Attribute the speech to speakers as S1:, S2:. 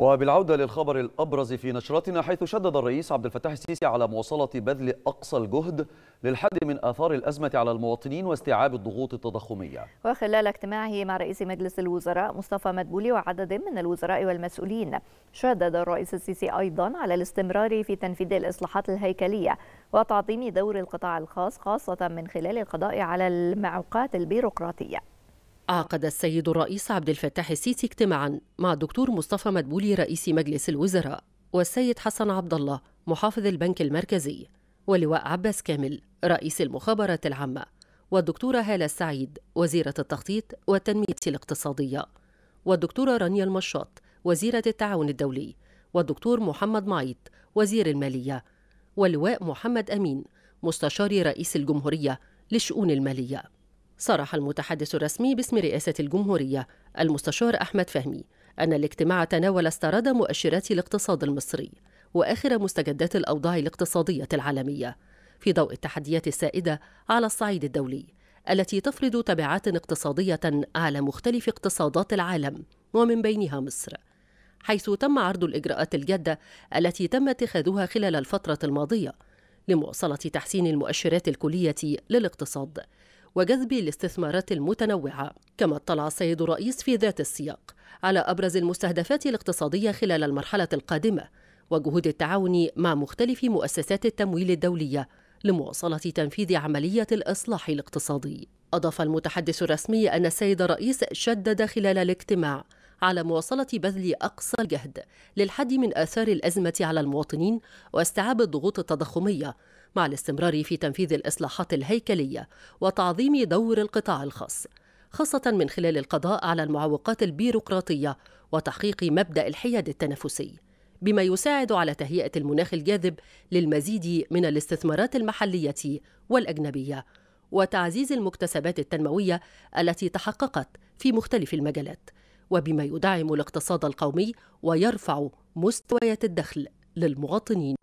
S1: وبالعودة للخبر الأبرز في نشرتنا حيث شدد الرئيس عبد الفتاح السيسي على مواصلة بذل أقصى الجهد للحد من آثار الأزمة على المواطنين واستيعاب الضغوط التضخمية
S2: وخلال اجتماعه مع رئيس مجلس الوزراء مصطفى مدبولي وعدد من الوزراء والمسؤولين شدد الرئيس السيسي أيضا على الاستمرار في تنفيذ الإصلاحات الهيكلية وتعظيم دور القطاع الخاص خاصة من خلال القضاء على المعوقات البيروقراطية
S1: عقد السيد الرئيس عبد الفتاح السيسي اجتماعا مع الدكتور مصطفى مدبولي رئيس مجلس الوزراء والسيد حسن عبد الله محافظ البنك المركزي ولواء عباس كامل رئيس المخابرات العامة والدكتورة هالة السعيد وزيرة التخطيط والتنمية الاقتصادية والدكتورة رانيا المشاط وزيرة التعاون الدولي والدكتور محمد معيط وزير المالية واللواء محمد أمين مستشار رئيس الجمهورية لشؤون المالية صرح المتحدث الرسمي باسم رئاسة الجمهورية المستشار أحمد فهمي أن الاجتماع تناول استعراض مؤشرات الاقتصاد المصري وآخر مستجدات الأوضاع الاقتصادية العالمية في ضوء التحديات السائدة على الصعيد الدولي التي تفرض تبعات اقتصادية على مختلف اقتصادات العالم ومن بينها مصر حيث تم عرض الإجراءات الجادة التي تم اتخاذها خلال الفترة الماضية لمواصلة تحسين المؤشرات الكلية للاقتصاد وجذب الاستثمارات المتنوعة كما اطلع السيد الرئيس في ذات السياق على أبرز المستهدفات الاقتصادية خلال المرحلة القادمة وجهود التعاون مع مختلف مؤسسات التمويل الدولية لمواصلة تنفيذ عملية الإصلاح الاقتصادي أضاف المتحدث الرسمي أن السيد الرئيس شدد خلال الاجتماع على مواصلة بذل أقصى الجهد للحد من آثار الأزمة على المواطنين واستيعاب الضغوط التضخمية مع الاستمرار في تنفيذ الإصلاحات الهيكلية وتعظيم دور القطاع الخاص خاصة من خلال القضاء على المعوقات البيروقراطية وتحقيق مبدأ الحياد التنافسي بما يساعد على تهيئة المناخ الجاذب للمزيد من الاستثمارات المحلية والأجنبية وتعزيز المكتسبات التنموية التي تحققت في مختلف المجالات وبما يدعم الاقتصاد القومي ويرفع مستويات الدخل للمواطنين